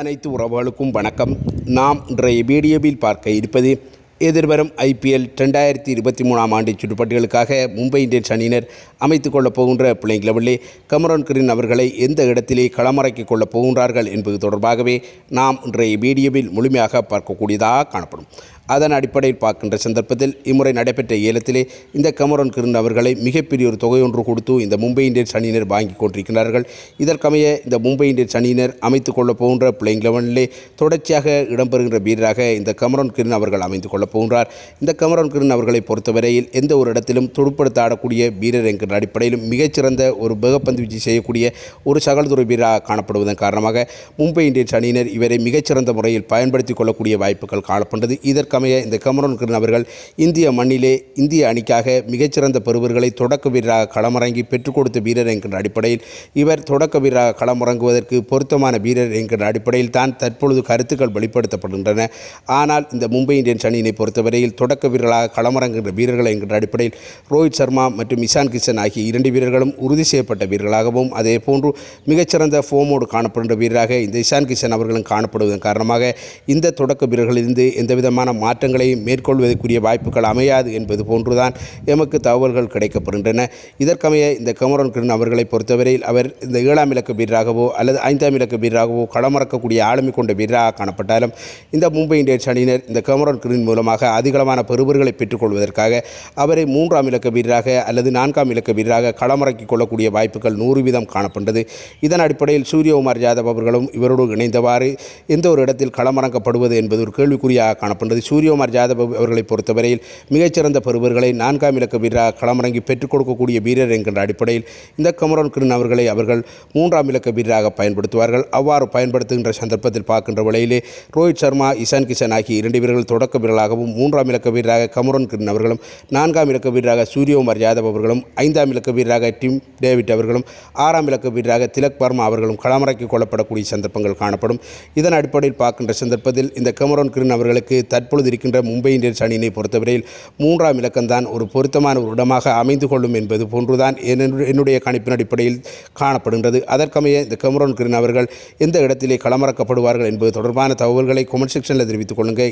அனைத்து உறவுகளுக்கும் வணக்கம் நாம் இன்றைய வீடியோவில் பார்க்க இருப்பது எதிர்வரும் ஐபிஎல் ரெண்டாயிரத்தி இருபத்தி மூணாம் ஆண்டு சுற்றுப்பட்டிகளுக்காக மும்பை இந்தியன்ஸ் அணியினர் அமைத்துக் கொள்ளப் போகின்ற பிள்ளைங்களவிலே கமரோன் கிரின் அவர்களை எந்த இடத்திலே களமறைக்கிக் கொள்ளப் போகின்றார்கள் என்பது தொடர்பாகவே நாம் இன்றைய வீடியோவில் முழுமையாக பார்க்கக்கூடியதாக காணப்படும் அதன் அடிப்படையில் பார்க்கின்ற சந்தர்ப்பத்தில் இம்முறை நடைபெற்ற ஏலத்திலே இந்த கமரோன் கிருந்த அவர்களை மிகப்பெரிய ஒரு தொகையொன்று கொடுத்து இந்த மும்பை இந்தியன்ஸ் அணியினர் வாங்கி கொண்டிருக்கிறார்கள் இதற்கமைய இந்த மும்பை இந்தியன்ஸ் அணியினர் அமைத்துக் கொள்ளப் போகின்ற பிளேயிங் லெவனிலே தொடர்ச்சியாக இடம்பெறுகின்ற வீரராக இந்த கமரோன் கிருண் அவர்கள் அமைத்துக் கொள்ளப் போகின்றார் இந்த கமரோன் கிருண் அவர்களை பொறுத்தவரையில் எந்த ஒரு இடத்திலும் துடுப்படுத்த ஆடக்கூடிய வீரர் என்கிற அடிப்படையிலும் மிகச்சிறந்த ஒரு பகப்பந்து வீச்சு செய்யக்கூடிய ஒரு சகல்துறை வீரராக காணப்படுவதன் காரணமாக மும்பை இந்தியன்ஸ் அணியினர் இவரை மிகச்சிறந்த முறையில் பயன்படுத்திக் கொள்ளக்கூடிய வாய்ப்புகள் காணப்பட்டது இதற்கு அமைய இந்த கமரோன் அவர்கள் இந்திய மண்ணிலே இந்திய அணிக்காக மிகச்சிறந்த பெறுவர்களை தொடக்க வீரராக களமிறங்கி பெற்றுக் கொடுத்த வீரர் என்கின்ற அடிப்படையில் இவர் தொடக்க வீரராக களமிறங்குவதற்கு பொருத்தமான வீரர் என்கின்ற அடிப்படையில் தான் தற்பொழுது கருத்துக்கள் வெளிப்படுத்தப்படுகின்றன ஆனால் இந்த மும்பை இந்தியன்ஸ் அணியினை பொறுத்தவரையில் தொடக்க வீரர்களாக களமிறங்குகின்ற வீரர்கள் என்கின்ற அடிப்படையில் ரோஹித் சர்மா மற்றும் இஷான் கிஷன் ஆகிய இரண்டு வீரர்களும் உறுதி செய்யப்பட்ட வீரர்களாகவும் அதே போன்று மிகச்சிறந்த ஃபோமோடு காணப்படுகின்ற வீரராக இந்த இஷான் கிஷன் அவர்களும் காணப்படுவதன் காரணமாக இந்த தொடக்க வீரர்களிலிருந்து எந்தவிதமான மாற்றங்களை மேற்கொள்வதற்குரிய வாய்ப்புகள் அமையாது என்பது போன்றுதான் எமக்கு தகவல்கள் கிடைக்கப்படுகின்றன இதற்கமைய இந்த கமரன் கிருண் அவர்களை பொறுத்தவரையில் அவர் இந்த ஏழாம் இலக்க வீரராகவோ அல்லது ஐந்தாம் இலக்க வீரராகவோ களமறக்கக்கூடிய ஆளுமை கொண்ட வீரராக காணப்பட்டாலும் இந்த மும்பை இந்தியன்ஸ் அணியினர் இந்த கமரன் கிருண் மூலமாக அதிகளமான பெறுபர்களை பெற்றுக்கொள்வதற்காக அவரை மூன்றாம் இலக்க வீரராக அல்லது நான்காம் இலக்க வீரராக களமறக்கிக் கொள்ளக்கூடிய வாய்ப்புகள் நூறு வீதம் காணப்பட்டது இதன் அடிப்படையில் சூரியகுமார் ஜாதவ் அவர்களும் இவரோடு இணைந்தவாறு எந்த ஒரு இடத்தில் களமறக்கப்படுவது என்பது ஒரு கேள்விக்குறியாக காணப்பட்டது சூரியகுமார் ஜாதவ் அவர்களை பொறுத்தவரையில் மிகச்சிறந்த பருவர்களை நான்காம் இலக்க வீரராக களமிறங்கி பெற்றுக் கொடுக்கக்கூடிய வீரர் என்கின்ற அடிப்படையில் இந்த கமரோன் கிருன் அவர்களை அவர்கள் மூன்றாம் இலக்க வீரராக பயன்படுத்துவார்கள் அவ்வாறு பயன்படுத்துகின்ற சந்தர்ப்பத்தில் பார்க்கின்ற வழியிலே ரோஹித் சர்மா இசான் கிஷன் ஆகிய இரண்டு வீரர்கள் தொடக்க வீரர்களாகவும் மூன்றாம் இலக்க வீரராக கமரோன் கிருன் அவர்களும் நான்காம் இலக்க வீரராக சூரியகுமார் ஜாதவ் அவர்களும் ஐந்தாம் இலக்க வீரராக டிம் டேவிட் அவர்களும் ஆறாம் இலக்க வீரராக திலக் வர்மா அவர்களும் களமிறக்கிக் கொள்ளப்படக்கூடிய சந்தர்ப்பங்கள் காணப்படும் இதன் அடிப்படையில் பார்க்கின்ற சந்தர்ப்பத்தில் இந்த கமரோன் கிருன் அவர்களுக்கு தற்பொழுது தற்போது இருக்கின்ற மும்பை இந்தியன்ஸ் அணியினை பொறுத்தவரையில் மூன்றாம் இலக்கம்தான் ஒரு பொருத்தமான ஒரு இடமாக அமைந்து கொள்ளும் என்பது போன்றுதான் என்னுடைய கணிப்பின் அடிப்படையில் காணப்படுகின்றது அதற்கமைய இந்த கெமரோன் கிரீன் அவர்கள் எந்த இடத்திலே களமிறக்கப்படுவார்கள் என்பது தொடர்பான தகவல்களை கொமெண்ட் செக்ஷனில் தெரிவித்துக் கொள்ளுங்கள்